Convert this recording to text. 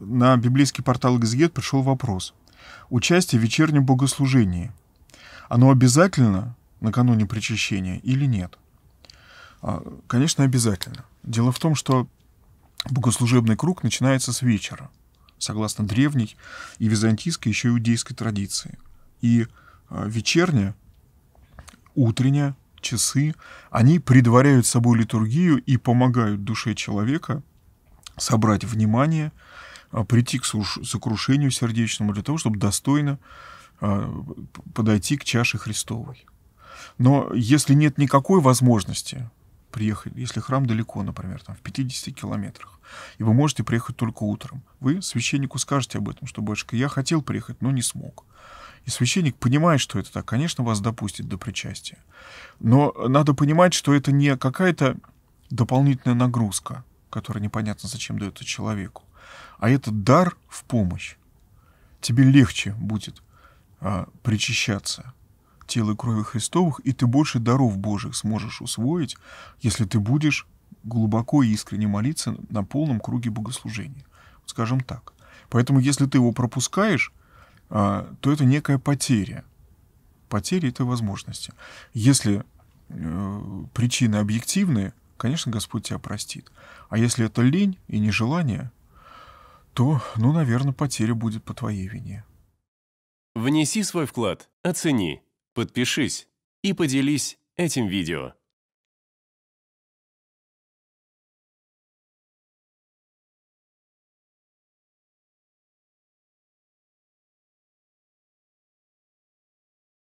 на библейский портал «Экзегет» пришел вопрос. Участие в вечернем богослужении. Оно обязательно накануне причащения или нет? А, конечно, обязательно. Дело в том, что богослужебный круг начинается с вечера, согласно древней и византийской, еще иудейской традиции. И а, вечерняя, утренняя, часы, они предваряют собой литургию и помогают душе человека собрать внимание а, прийти к сокрушению сердечному для того, чтобы достойно а, подойти к чаше Христовой. Но если нет никакой возможности приехать, если храм далеко, например, там, в 50 километрах, и вы можете приехать только утром, вы священнику скажете об этом, что, батюшка, я хотел приехать, но не смог. И священник понимает, что это так. Конечно, вас допустит до причастия. Но надо понимать, что это не какая-то дополнительная нагрузка, которая непонятно зачем дается человеку а этот дар в помощь. Тебе легче будет а, причащаться тела и крови Христовых, и ты больше даров Божьих сможешь усвоить, если ты будешь глубоко и искренне молиться на полном круге богослужения. Скажем так. Поэтому, если ты его пропускаешь, а, то это некая потеря. Потеря этой возможности. Если э, причины объективные, конечно, Господь тебя простит. А если это лень и нежелание, то, ну, наверное, потеря будет по твоей вине. Внеси свой вклад, оцени, подпишись и поделись этим видео.